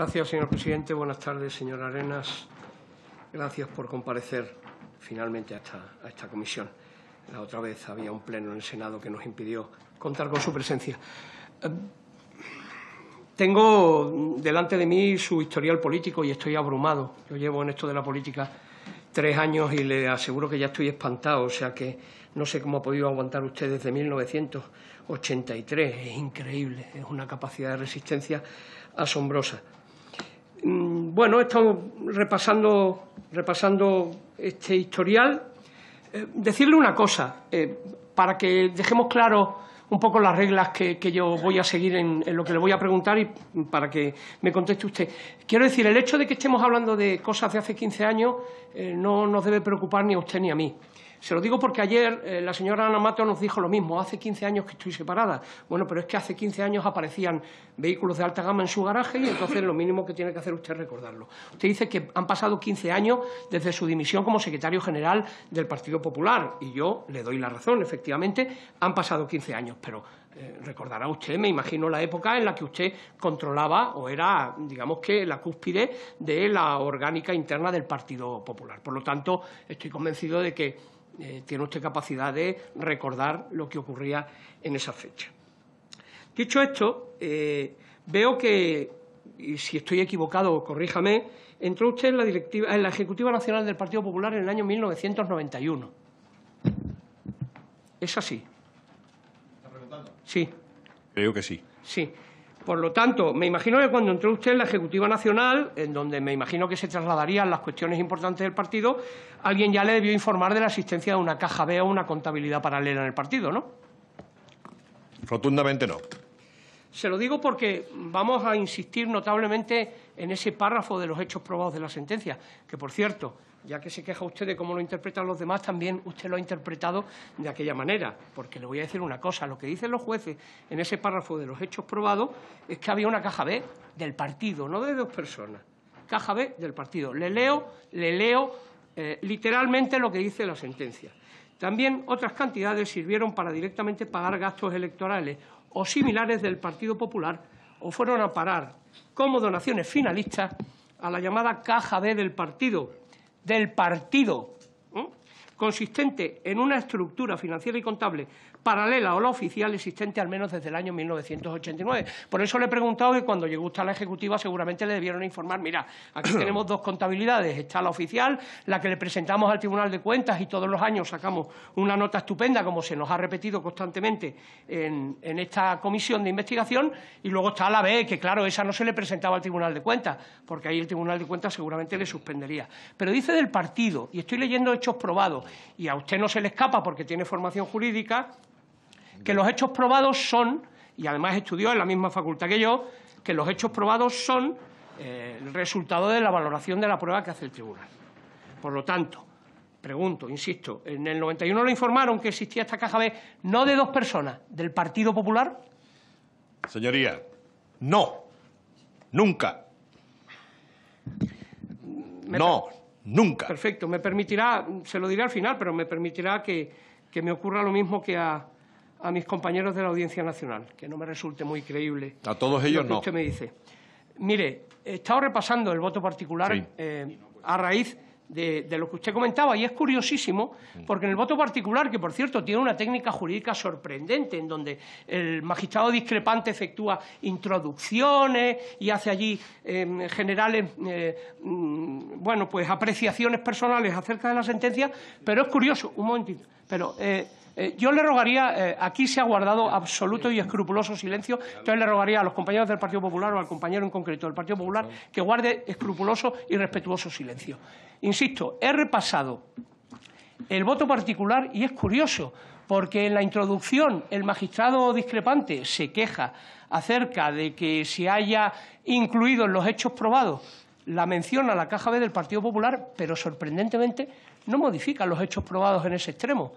Gracias, señor presidente. Buenas tardes, señor Arenas. Gracias por comparecer finalmente a esta, comisión. La otra vez había un pleno en el Senado que nos impidió contar con su presencia. Eh, tengo delante de mí su historial político y estoy abrumado. Yo llevo en esto de la política tres años y le aseguro que ya estoy espantado, o sea que no sé cómo ha podido aguantar usted desde 1983. Es increíble, es una capacidad de resistencia asombrosa bueno, he repasando, este historial. Eh, decirle una cosa, eh, para que dejemos claro un poco las reglas que, yo voy a seguir en, lo que le voy a preguntar y para que me conteste usted. Quiero decir, el hecho de que estemos hablando de cosas de hace quince años eh, no nos debe preocupar ni a usted ni a mí. Se lo digo porque ayer eh, la señora Ana Mato nos dijo lo mismo, hace 15 años que estoy separada. Bueno, pero es que hace 15 años aparecían vehículos de alta gama en su garaje y entonces lo mínimo que tiene que hacer usted es recordarlo. Usted dice que han pasado 15 años desde su dimisión como secretario general del Partido Popular y yo le doy la razón, efectivamente, han pasado 15 años, pero eh, recordará usted, me imagino, la época en la que usted controlaba o era, digamos que, la cúspide de la orgánica interna del Partido Popular. Por lo tanto, estoy convencido de que eh, tiene usted capacidad de recordar lo que ocurría en esa fecha. Dicho esto, eh, veo que, si estoy equivocado, corríjame, entró usted en la, directiva, en la Ejecutiva Nacional del Partido Popular en el año 1991. ¿Es así? ¿Está preguntando? Sí. Creo que sí. Sí. Por lo tanto, me imagino que cuando entró usted en la Ejecutiva Nacional, en donde me imagino que se trasladarían las cuestiones importantes del partido, alguien ya le debió informar de la existencia de una caja B o una contabilidad paralela en el partido, ¿no? Rotundamente no. Se lo digo porque vamos a insistir notablemente en ese párrafo de los hechos probados de la sentencia, que, por cierto, ya que se queja usted de cómo lo interpretan los demás, también usted lo ha interpretado de aquella manera. Porque le voy a decir una cosa, lo que dicen los jueces en ese párrafo de los hechos probados es que había una caja B del partido, no de dos personas. Caja B del partido. Le leo, le leo eh, literalmente lo que dice la sentencia. También otras cantidades sirvieron para directamente pagar gastos electorales o similares del Partido Popular o fueron a parar como donaciones finalistas a la llamada caja B del partido, del partido, consistente en una estructura financiera y contable paralela o la oficial existente al menos desde el año 1989. Por eso le he preguntado que cuando llegó usted a la Ejecutiva seguramente le debieron informar, mira, aquí tenemos dos contabilidades, está la oficial, la que le presentamos al Tribunal de Cuentas y todos los años sacamos una nota estupenda, como se nos ha repetido constantemente en, esta comisión de investigación, y luego está la B, que claro, esa no se le presentaba al Tribunal de Cuentas, porque ahí el Tribunal de Cuentas seguramente le suspendería. Pero dice del partido, y estoy leyendo hechos probados, y a usted no se le escapa porque tiene formación jurídica, que los hechos probados son, y además estudió en la misma facultad que yo, que los hechos probados son eh, el resultado de la valoración de la prueba que hace el tribunal. Por lo tanto, pregunto, insisto, en el 91 lo informaron que existía esta caja B, no de dos personas, del Partido Popular. Señoría, no, nunca. no, nunca. Perfecto, me permitirá, se lo diré al final, pero me permitirá que, que me ocurra lo mismo que a, a mis compañeros de la Audiencia Nacional, que no me resulte muy creíble. A todos ellos no. Usted me dice. Mire, he estado repasando el voto particular eh, a raíz de, lo que usted comentaba y es curiosísimo mm. porque en el voto particular, que por cierto tiene una técnica jurídica sorprendente en donde el magistrado discrepante efectúa introducciones y hace allí em, generales, eh, mm, bueno, pues apreciaciones personales acerca de la sentencia, pero es curioso, un momentito, pero... Eh, eh, yo le rogaría, eh, aquí se ha guardado absoluto y escrupuloso silencio, entonces le rogaría a los compañeros del Partido Popular o al compañero en concreto del Partido Popular que guarde escrupuloso y respetuoso silencio. Insisto, he repasado el voto particular y es curioso, porque en la introducción el magistrado discrepante se queja acerca de que se haya incluido en los hechos probados la menciona la caja B del Partido Popular, pero sorprendentemente no modifica los hechos probados en ese extremo.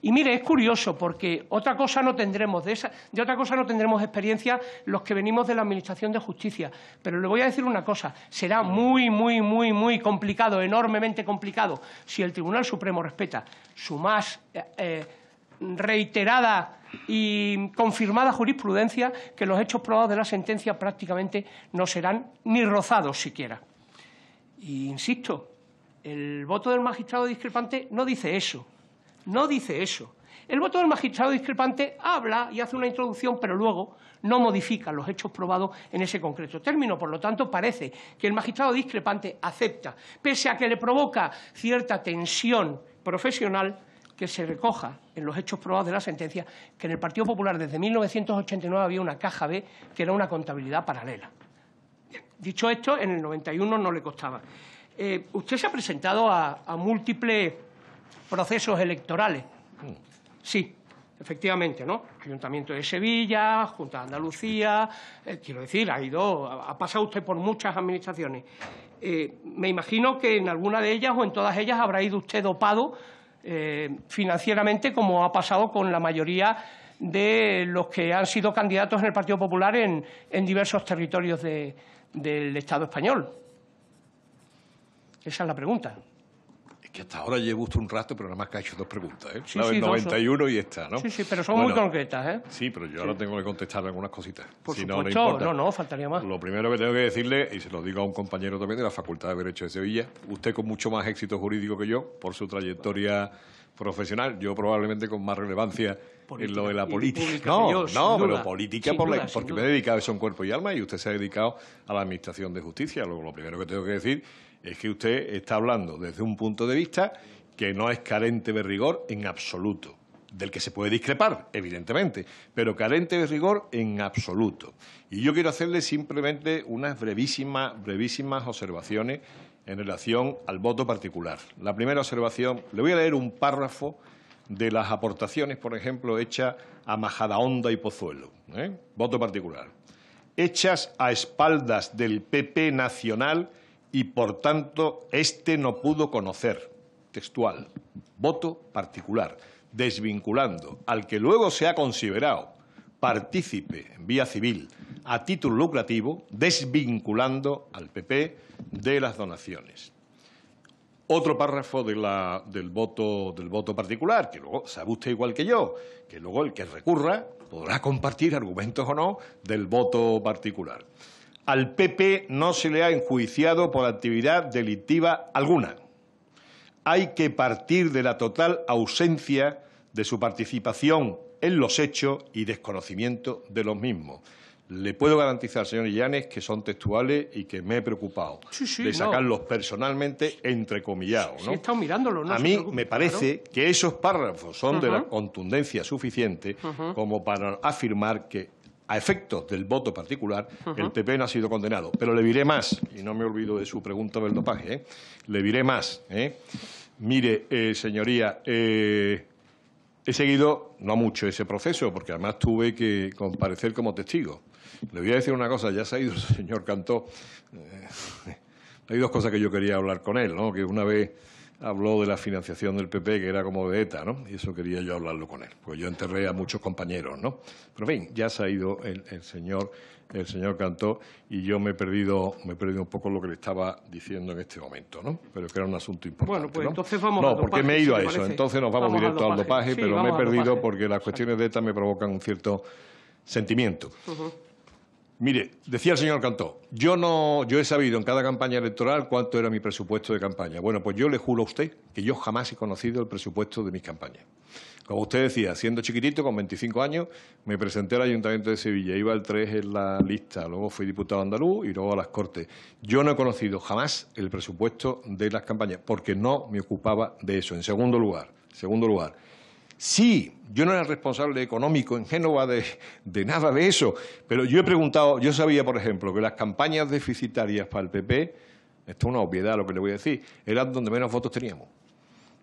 Y mire, es curioso porque otra cosa no tendremos de esa, de otra cosa no tendremos experiencia los que venimos de la Administración de Justicia. Pero le voy a decir una cosa: será muy, muy, muy, muy complicado, enormemente complicado, si el Tribunal Supremo respeta su más eh, eh, reiterada y confirmada jurisprudencia que los hechos probados de la sentencia prácticamente no serán ni rozados siquiera. Y insisto, el voto del magistrado discrepante no dice eso, no dice eso. El voto del magistrado discrepante habla y hace una introducción, pero luego no modifica los hechos probados en ese concreto término. Por lo tanto, parece que el magistrado discrepante acepta, pese a que le provoca cierta tensión profesional, que se recoja en los hechos probados de la sentencia que en el Partido Popular desde 1989 había una caja B que era una contabilidad paralela. Dicho esto, en el 91 no le costaba. Eh, usted se ha presentado a, múltiples procesos electorales. Mm. Sí, efectivamente, ¿no? Ayuntamiento de Sevilla, Junta de Andalucía, eh, quiero decir, ha ido, ha pasado usted por muchas administraciones. Eh, me imagino que en alguna de ellas o en todas ellas habrá ido usted dopado financieramente, como ha pasado con la mayoría de los que han sido candidatos en el Partido Popular en, en diversos territorios de, del Estado español? Esa es la pregunta. Es que hasta ahora llevo usted un rato, pero nada más que ha hecho dos preguntas, ¿eh? Sí, 91 y esta, ¿no? Sí, sí, pero son muy concretas, ¿eh? Sí, pero yo ahora tengo que contestar algunas cositas. Por si supuesto, no, no, no, no, faltaría más. Lo primero que tengo que decirle, y se lo digo a un compañero también de la Facultad de Derecho de Sevilla, usted con mucho más éxito jurídico que yo, por su trayectoria profesional, yo probablemente con más relevancia en lo de la política. No, no, pero política por porque me he dedicado eso en cuerpo y alma y usted se ha dedicado a la administración de justicia. Luego, lo primero que tengo que decir es que usted está hablando desde un punto de vista que no es carente de rigor en absoluto, del que se puede discrepar, evidentemente, pero carente de rigor en absoluto. Y yo quiero hacerle simplemente unas brevísimas, brevísimas observaciones en relación al voto particular. La primera observación, le voy a leer un párrafo de las aportaciones, por ejemplo, hechas a Majadahonda y Pozuelo. ¿eh? Voto particular. Hechas a espaldas del PP nacional y, por tanto, este no pudo conocer. Textual. Voto particular. Desvinculando al que luego se ha considerado partícipe vía civil a título lucrativo, desvinculando al PP de las donaciones. Otro párrafo del, voto, del voto particular, que luego sabe usted igual que yo, que luego el que recurra podrá compartir argumentos o no del voto particular. Al PP no se le ha enjuiciado por actividad delictiva alguna. Hay que partir de la total ausencia de su participación en los hechos y desconocimiento de los mismos. Le puedo garantizar, señor Illanes, que son textuales y que me he preocupado de sacarlos personalmente entrecomillados. ¿no? A mí me parece que esos párrafos son de la contundencia suficiente como para afirmar que a efectos del voto particular, el PP no ha sido condenado. Pero le diré más, y no me olvido de su pregunta del dopaje, ¿eh? le diré más. ¿eh? Mire, eh, señoría, He seguido, no mucho, ese proceso, porque además tuve que comparecer como testigo. Le voy a decir una cosa, ya se ha ido el señor Cantó. Eh, hay dos cosas que yo quería hablar con él, ¿no? que una vez habló de la financiación del PP, que era como de ETA, ¿no? Y eso quería yo hablarlo con él, Pues yo enterré a muchos compañeros, ¿no? Pero bien, ya se ha ido el, el señor el señor Cantó y yo me he perdido me he perdido un poco lo que le estaba diciendo en este momento, ¿no? Pero que era un asunto importante. Bueno, pues entonces vamos No, porque me he ido a eso, entonces nos vamos, directo al dopaje, pero me he perdido porque las cuestiones de ETA me provocan un cierto sentimiento. Mire, decía el señor Cantó, yo no, yo he sabido en cada campaña electoral cuánto era mi presupuesto de campaña. Bueno, pues yo le juro a usted que yo jamás he conocido el presupuesto de mis campañas. Como usted decía, siendo chiquitito, con 25 años, me presenté al Ayuntamiento de Sevilla. Iba el 3 en la lista, luego fui diputado andaluz y luego a las Cortes. Yo no he conocido jamás el presupuesto de las campañas porque no me ocupaba de eso. En segundo lugar, segundo lugar, Sí, yo no era responsable económico en Génova de, de, nada de eso, pero yo he preguntado, yo sabía, por ejemplo, que las campañas deficitarias para el PP, esto es una obviedad lo que le voy a decir, eran donde menos votos teníamos.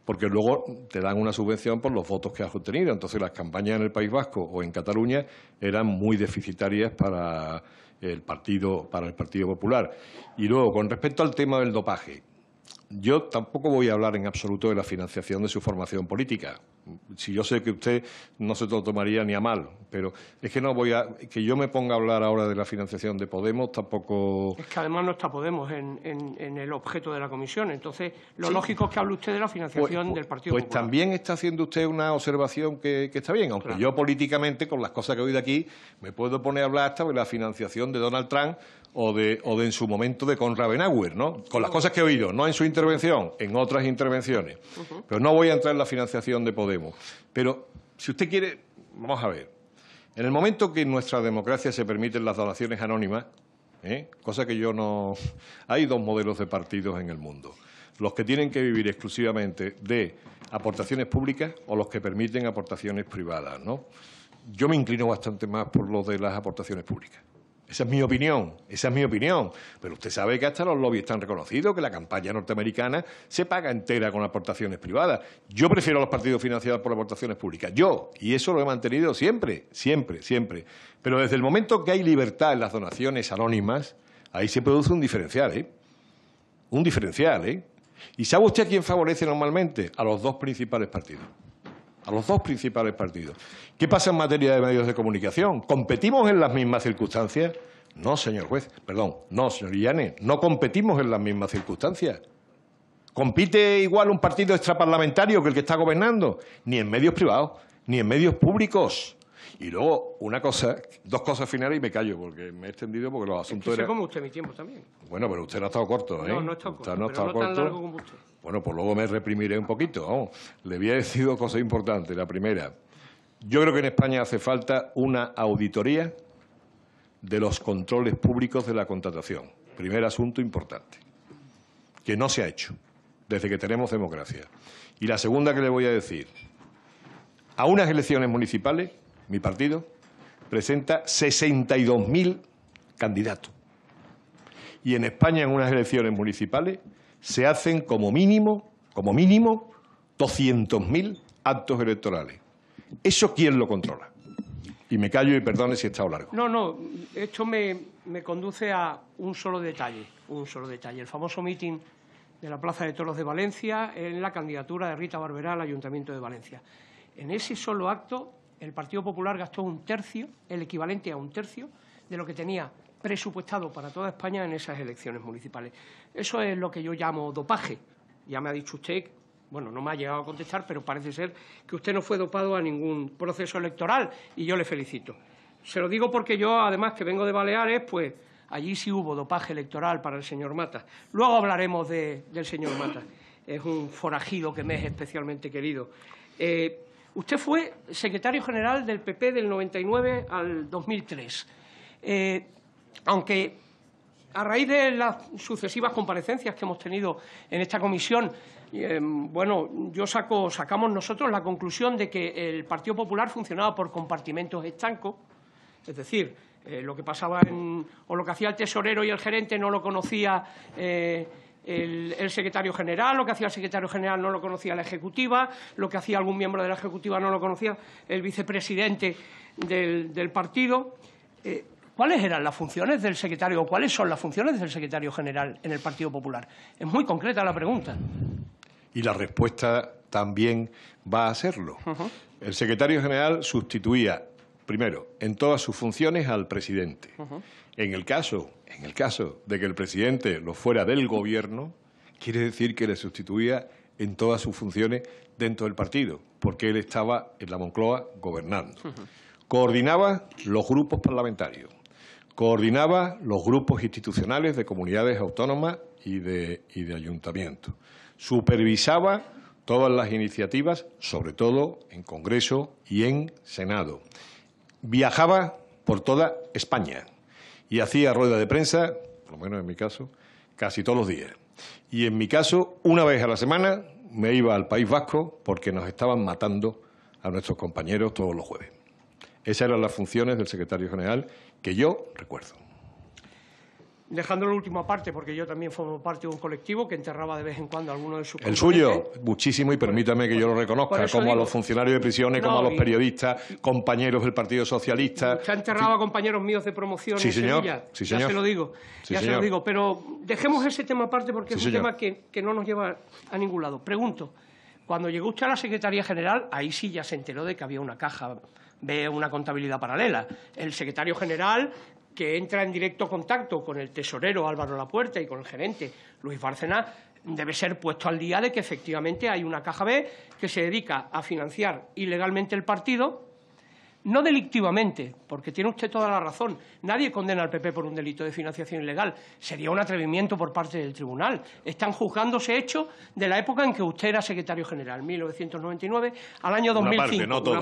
Porque luego te dan una subvención por los votos que has obtenido. Entonces, las campañas en el País Vasco o en Cataluña eran muy deficitarias para el Partido, para el partido Popular. Y luego, con respecto al tema del dopaje, yo tampoco voy a hablar en absoluto de la financiación de su formación política si yo sé que usted no se lo tomaría ni a mal, pero es que no voy a... Que yo me ponga a hablar ahora de la financiación de Podemos tampoco... Es que además no está Podemos en, en, el objeto de la comisión. Entonces, lo lógico es que hable usted de la financiación pues, del Partido Pues también está haciendo usted una observación que, que está bien, aunque yo políticamente, con las cosas que he oído aquí, me puedo poner a hablar hasta de la financiación de Donald Trump o de, o de en su momento de Conrad Benauer, ¿no? Con las cosas que he oído, no en su intervención, en otras intervenciones. Pero no voy a entrar en la financiación de Podemos. Pero si usted quiere, vamos a ver. En el momento que en nuestra democracia se permiten las donaciones anónimas, ¿eh? cosa que yo no... Hay dos modelos de partidos en el mundo. Los que tienen que vivir exclusivamente de aportaciones públicas o los que permiten aportaciones privadas, Yo me inclino bastante más por lo de las aportaciones públicas. Esa es mi opinión, esa es mi opinión. Pero usted sabe que hasta los lobbies están reconocidos, que la campaña norteamericana se paga entera con aportaciones privadas. Yo prefiero los partidos financiados por aportaciones públicas. Yo, y eso lo he mantenido siempre, siempre, siempre. Pero desde el momento que hay libertad en las donaciones anónimas, ahí se produce un diferencial, ¿eh? Un diferencial, ¿eh? ¿Y sabe usted a quién favorece normalmente? A los dos principales partidos a los dos principales partidos. ¿Qué pasa en materia de medios de comunicación? ¿Competimos en las mismas circunstancias? No, señor juez, perdón, no, señor Illanes, no competimos en las mismas circunstancias. ¿Compite igual un partido extraparlamentario que el que está gobernando? Ni en medios privados, ni en medios públicos. Y luego, una cosa, dos cosas finales y me callo, porque me he extendido porque los asuntos... Es usted mi tiempo también. Bueno, pero usted no ha estado corto, ¿eh? No, no he estado corto, no corto. Bueno, pues luego me reprimiré un poquito. Le había a decir cosas importantes. La primera, yo creo que en España hace falta una auditoría de los controles públicos de la contratación. Primer asunto importante, que no se ha hecho desde que tenemos democracia. Y la segunda que le voy a decir, a unas elecciones municipales, mi partido presenta 62.000 candidatos. Y en España, en unas elecciones municipales, se hacen como mínimo, como mínimo, 200.000 actos electorales. ¿Eso quién lo controla? Y me callo y perdone si he estado largo. No, no, esto me, conduce a un solo detalle, un solo detalle. El famoso mitin de la Plaza de Toros de Valencia en la candidatura de Rita Barberá al Ayuntamiento de Valencia. En ese solo acto, el Partido Popular gastó un tercio, el equivalente a un tercio, de lo que tenía presupuestado para toda España en esas elecciones municipales. Eso es lo que yo llamo dopaje. Ya me ha dicho usted, bueno, no me ha llegado a contestar, pero parece ser que usted no fue dopado a ningún proceso electoral y yo le felicito. Se lo digo porque yo, además que vengo de Baleares, pues allí sí hubo dopaje electoral para el señor Mata. Luego hablaremos del señor Mata. Es un forajido que me es especialmente querido. Eh, usted fue secretario general del PP del 99 al 2003 aunque a raíz de las sucesivas comparecencias que hemos tenido en esta comisión, eh, bueno, yo saco, sacamos nosotros la conclusión de que el Partido Popular funcionaba por compartimentos estancos, es decir, eh, lo que pasaba o lo que hacía el tesorero y el gerente no lo conocía eh, el, secretario general, lo que hacía el secretario general no lo conocía la ejecutiva, lo que hacía algún miembro de la ejecutiva no lo conocía el vicepresidente del, partido. ¿Cuáles eran las funciones del secretario o cuáles son las funciones del secretario general en el Partido Popular? Es muy concreta la pregunta. Y la respuesta también va a serlo. El secretario general sustituía, primero, en todas sus funciones al presidente. En el caso, en el caso de que el presidente lo fuera del gobierno, quiere decir que le sustituía en todas sus funciones dentro del partido, porque él estaba en la Moncloa gobernando. Coordinaba los grupos parlamentarios. Coordinaba los grupos institucionales de comunidades autónomas y de, ayuntamientos. Supervisaba todas las iniciativas, sobre todo en Congreso y en Senado. Viajaba por toda España y hacía rueda de prensa, por lo menos en mi caso, casi todos los días. Y en mi caso, una vez a la semana me iba al País Vasco porque nos estaban matando a nuestros compañeros todos los jueves. Esas eran las funciones del secretario general que yo recuerdo. Dejando la última parte, porque yo también formo parte de un colectivo que enterraba de vez en cuando a alguno de sus El suyo, muchísimo, y permítame que yo lo reconozca, como a los funcionarios de prisiones, como a los periodistas, compañeros del Partido Socialista. Usted enterrado a compañeros míos de promoción sí, señor, Sí, señor. Ya se lo digo, ya se lo digo. Pero dejemos ese tema aparte porque es un tema que, que no nos lleva a ningún lado. Pregunto, cuando llegó usted a la Secretaría General, ahí sí ya se enteró de que había una caja ve una contabilidad paralela. El secretario general que entra en directo contacto con el tesorero Álvaro Lapuerta y con el gerente Luis Bárcena debe ser puesto al día de que efectivamente hay una caja B que se dedica a financiar ilegalmente el partido no delictivamente, porque tiene usted toda la razón, nadie condena al PP por un delito de financiación ilegal, sería un atrevimiento por parte del tribunal. Están juzgándose hechos de la época en que usted era secretario general, 1999 al año 2005. Una parte, no toda,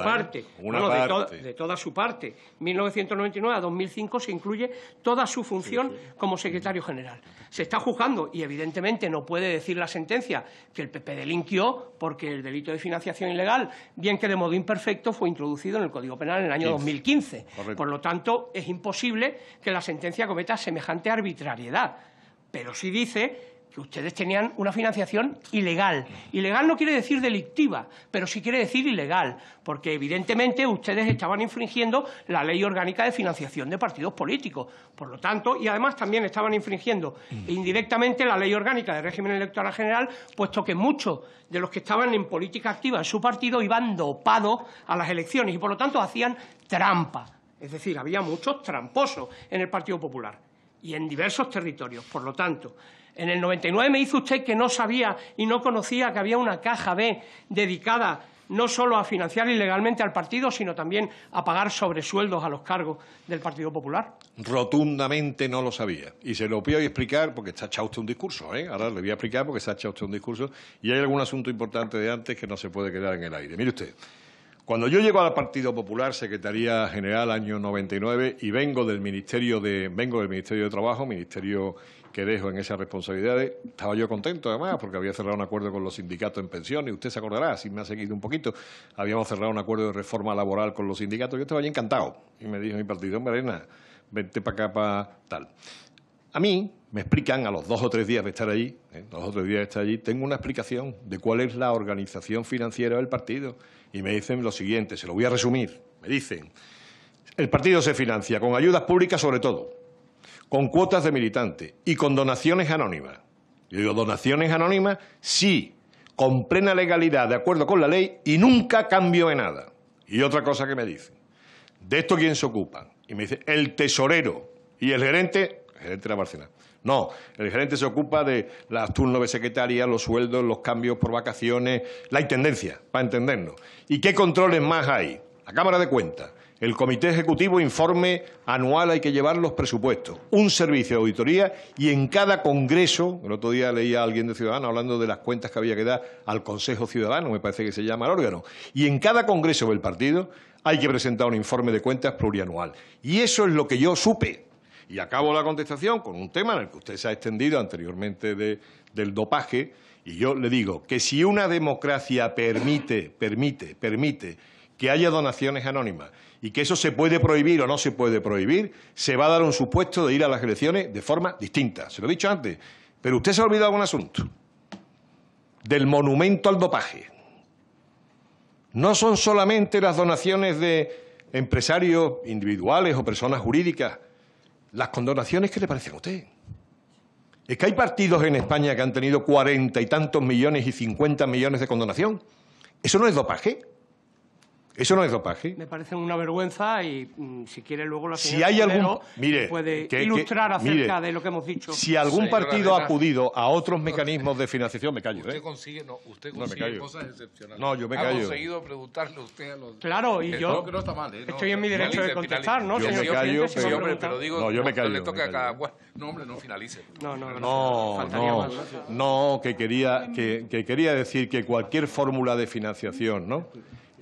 una ¿eh? parte, De, toda su parte. 1999 a 2005 se incluye toda su función como secretario general. Se está juzgando y, evidentemente, no puede decir la sentencia que el PP delinquió porque el delito de financiación ilegal, bien que de modo imperfecto, fue introducido en el Código Penal en el año 2015. Por lo tanto, es imposible que la sentencia cometa semejante arbitrariedad. Pero sí dice que ustedes tenían una financiación ilegal. Ilegal no quiere decir delictiva, pero sí quiere decir ilegal, porque evidentemente ustedes estaban infringiendo la ley orgánica de financiación de partidos políticos. Por lo tanto, y además también estaban infringiendo indirectamente la ley orgánica de régimen electoral general, puesto que muchos de los que estaban en política activa en su partido iban dopados a las elecciones y, por lo tanto, hacían trampa. Es decir, había muchos tramposos en el Partido Popular y en diversos territorios. Por lo tanto, en el 99 me dice usted que no sabía y no conocía que había una caja B dedicada no solo a financiar ilegalmente al partido, sino también a pagar sobresueldos a los cargos del Partido Popular? Rotundamente no lo sabía. Y se lo voy a explicar porque está echado usted un discurso. ¿eh? Ahora le voy a explicar porque está echado usted un discurso. Y hay algún asunto importante de antes que no se puede quedar en el aire. Mire usted. Cuando yo llego al Partido Popular, Secretaría General, año 99, y vengo del Ministerio de, vengo del Ministerio de Trabajo, Ministerio que dejo en esas responsabilidades, estaba yo contento además, porque había cerrado un acuerdo con los sindicatos en pensiones, usted se acordará, si me ha seguido un poquito, habíamos cerrado un acuerdo de reforma laboral con los sindicatos, yo estaba allí encantado, y me dijo mi partido, Marena, vente para acá para tal. A mí me explican a los dos o tres días de estar allí, ¿eh? dos días de estar allí, tengo una explicación de cuál es la organización financiera del partido. Y me dicen lo siguiente, se lo voy a resumir. Me dicen, el partido se financia con ayudas públicas sobre todo, con cuotas de militantes y con donaciones anónimas. Yo digo, donaciones anónimas, sí, con plena legalidad, de acuerdo con la ley, y nunca cambio de nada. Y otra cosa que me dicen, ¿de esto quién se ocupa? Y me dice, el tesorero y el gerente gerente de la Barcelona. No, el gerente se ocupa de las turnos de secretaria, los sueldos, los cambios por vacaciones, la intendencia, para entendernos. ¿Y qué controles más hay? La Cámara de Cuentas, el Comité Ejecutivo, informe anual, hay que llevar los presupuestos, un servicio de auditoría y en cada congreso, el otro día leía a alguien de Ciudadanos hablando de las cuentas que había que dar al Consejo Ciudadano, me parece que se llama el órgano, y en cada congreso del partido hay que presentar un informe de cuentas plurianual. Y eso es lo que yo supe, y acabo la contestación con un tema en el que usted se ha extendido anteriormente del dopaje. Y yo le digo que si una democracia permite, permite, permite que haya donaciones anónimas y que eso se puede prohibir o no se puede prohibir, se va a dar un supuesto de ir a las elecciones de forma distinta. Se lo he dicho antes, pero usted se ha olvidado un asunto, del monumento al dopaje. No son solamente las donaciones de empresarios individuales o personas jurídicas las condonaciones, ¿qué le parecen a usted? Es que hay partidos en España que han tenido cuarenta y tantos millones y cincuenta millones de condonación. Eso no es dopaje. Eso no es dopaje. Me parece una vergüenza y mm, si quiere luego la señora si hay algún, mire, puede que, ilustrar acerca de lo que hemos dicho. Si algún partido ha acudido a otros mecanismos de financiación, me callo. Usted ¿eh? consigue, no, usted consigue cosas excepcionales. No, yo me callo. Ha conseguido preguntarle usted a los... Claro, y eh, yo... ¿eh? estoy en mi derecho de contestar, ¿no, señor me pero, digo, no, yo me callo, le No, hombre, no finalice. No, no, no. No, no, que quería, que, que quería decir que cualquier fórmula de financiación, ¿no?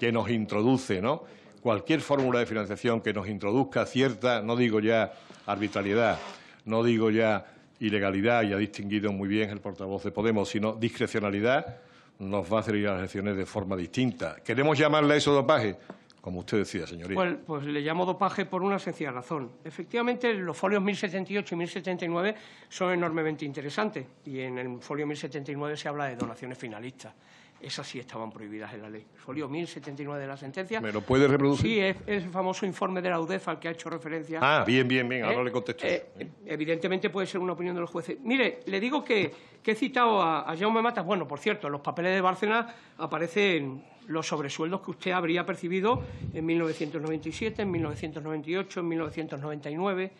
que nos introduce, ¿no? Cualquier fórmula de financiación que nos introduzca cierta, no digo ya arbitrariedad, no digo ya ilegalidad, y ha distinguido muy bien el portavoz de Podemos, sino discrecionalidad, nos va a servir a las elecciones de forma distinta. ¿Queremos llamarle a eso dopaje? Como usted decía, señoría. pues, pues le llamo dopaje por una sencilla razón. Efectivamente, los folios 1078 y 1079 son enormemente interesantes y en el folio 1079 se habla de donaciones finalistas esas sí estaban prohibidas en la ley. Folio 1079 de la sentencia. ¿Me lo puede reproducir? Sí, es, el famoso informe de la UDEF al que ha hecho referencia. Ah, bien, bien, bien, ¿Eh? ahora le contesto. Eh, evidentemente puede ser una opinión de los jueces. Mire, le digo que, he citado a, Jaume Matas. Bueno, por cierto, en los papeles de Barcelona aparecen los sobresueldos que usted habría percibido en 1997, en 1998, en 1999,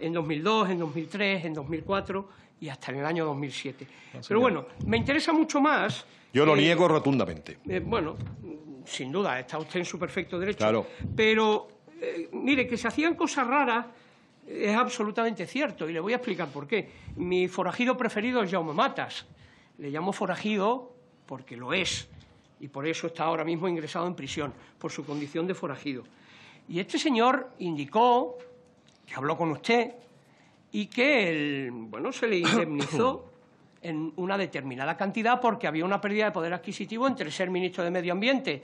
en 2002, en 2003, en 2004 y hasta en el año 2007. Ah, Pero bueno, me interesa mucho más... Yo lo niego rotundamente. Eh, bueno, sin duda, está usted en su perfecto derecho. Pero, eh, mire, que se hacían cosas raras es absolutamente cierto y le voy a explicar por qué. Mi forajido preferido es Jaume Matas. Le llamo forajido porque lo es y por eso está ahora mismo ingresado en prisión, por su condición de forajido. Y este señor indicó, que habló con usted, y que bueno, se le indemnizó en una determinada cantidad porque había una pérdida de poder adquisitivo entre ser ministro de Medio Ambiente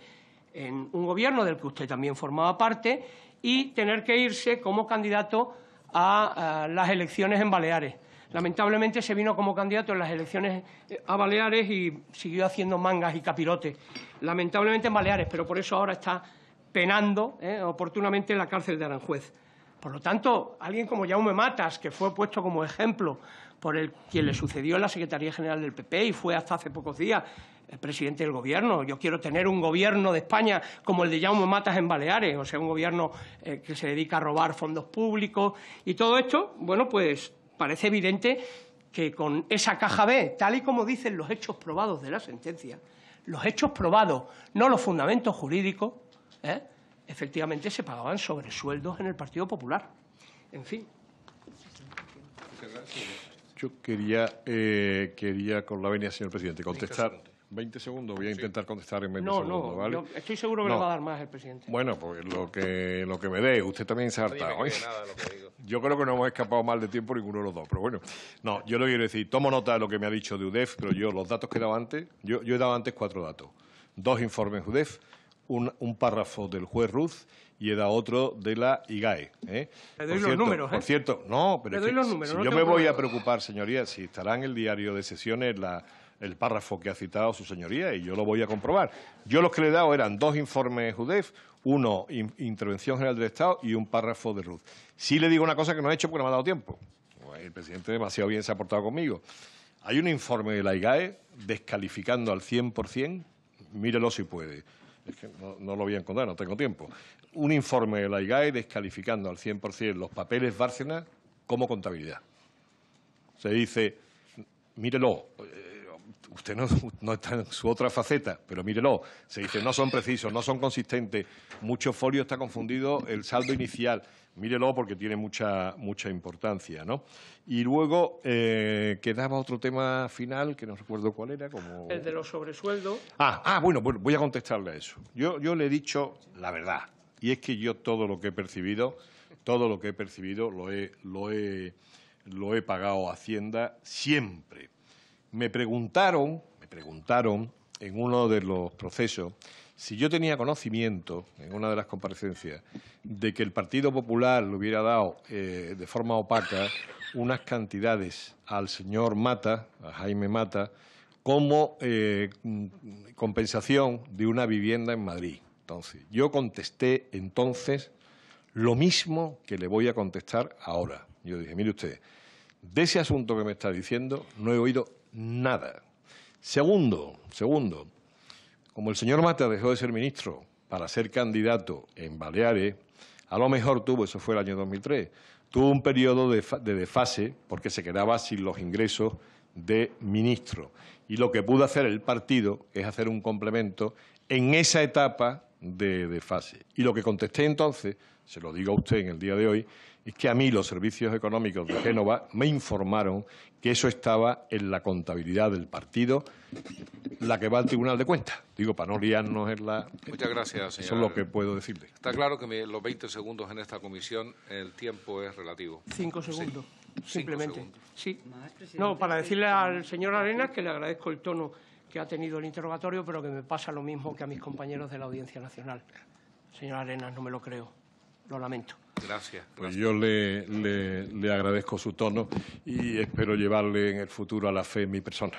en un gobierno del que usted también formaba parte y tener que irse como candidato a, las elecciones en Baleares. Lamentablemente se vino como candidato en las elecciones eh, a Baleares y siguió haciendo mangas y capirotes. Lamentablemente en Baleares, pero por eso ahora está penando eh, oportunamente en la cárcel de Aranjuez. Por lo tanto, alguien como Jaume Matas, que fue puesto como ejemplo por el, quien le sucedió en la Secretaría General del PP y fue hasta hace pocos días presidente del Gobierno. Yo quiero tener un Gobierno de España como el de Jaume Matas en Baleares, o sea, un Gobierno eh, que se dedica a robar fondos públicos y todo esto, bueno, pues parece evidente que con esa caja B, tal y como dicen los hechos probados de la sentencia, los hechos probados, no los fundamentos jurídicos, ¿eh? efectivamente se pagaban sobresueldos en el Partido Popular. En fin. Yo quería, eh, quería con la venia, señor presidente, contestar. 20 segundos, voy a intentar contestar en 20 segundos, no, ¿vale? No, estoy seguro que no. le va a dar más el presidente. Bueno, pues lo que, lo que me dé, usted también se ha hartado. ¿eh? Yo creo que no hemos escapado mal de tiempo ninguno de los dos, pero bueno. No, yo lo quiero decir, tomo nota de lo que me ha dicho de UDEF, pero yo los datos que he dado antes, yo, yo he dado antes cuatro datos. Dos informes UDEF, un, párrafo del juez Ruz y he dado otro de la IGAE. ¿eh? Le doy los números. no, pero si yo me voy a preocupar, señoría, si estará en el diario de sesiones el párrafo que ha citado su señoría y yo lo voy a comprobar. Yo los que le he dado eran dos informes JUDEF, uno Intervención General del Estado y un párrafo de Ruz. si le digo una cosa que no he hecho porque no me ha dado tiempo. Pues el presidente demasiado bien se ha portado conmigo. Hay un informe de la IGAE descalificando al 100%, mírelo si puede, es que no, lo voy a encontrar, no tengo tiempo, un informe de la IGAE descalificando al 100% los papeles Bárcenas como contabilidad. Se dice, mírelo, usted no, está en su otra faceta, pero mírelo, se dice no son precisos, no son consistentes, mucho folio está confundido el saldo inicial, mírelo porque tiene mucha, mucha importancia. ¿no? Y luego eh, quedaba otro tema final, que no recuerdo cuál era. Como... El de los sobresueldos. Ah, ah bueno, voy a contestarle a eso. Yo, le he dicho la verdad, y es que yo todo lo que he percibido, todo lo que he percibido lo he, lo he, lo he pagado Hacienda siempre, me preguntaron, me preguntaron en uno de los procesos si yo tenía conocimiento, en una de las comparecencias, de que el Partido Popular le hubiera dado eh, de forma opaca unas cantidades al señor Mata, a Jaime Mata, como eh, compensación de una vivienda en Madrid. Entonces, yo contesté entonces lo mismo que le voy a contestar ahora. Yo dije, mire usted, de ese asunto que me está diciendo no he oído nada. Segundo, segundo, como el señor Mata dejó de ser ministro para ser candidato en Baleares, a lo mejor tuvo, eso fue el año 2003, tuvo un periodo de, de desfase porque se quedaba sin los ingresos de ministro. Y lo que pudo hacer el partido es hacer un complemento en esa etapa de, de, fase. Y lo que contesté entonces, se lo digo a usted en el día de hoy, es que a mí los servicios económicos de Génova me informaron que eso estaba en la contabilidad del partido, la que va al Tribunal de Cuentas. Digo, para no liarnos en la... Muchas gracias, señor. Eso es lo que puedo decirle. Está claro que los 20 segundos en esta comisión el tiempo es relativo. Cinco segundos, simplemente. Sí. No, para decirle al señor Arenas que le agradezco el tono que ha tenido el interrogatorio, pero que me pasa lo mismo que a mis compañeros de la Audiencia Nacional. Señor Arenas, no me lo creo. Lo lamento. Gracias. Pues yo le, le, le agradezco su tono y espero llevarle en el futuro a la fe en mi persona.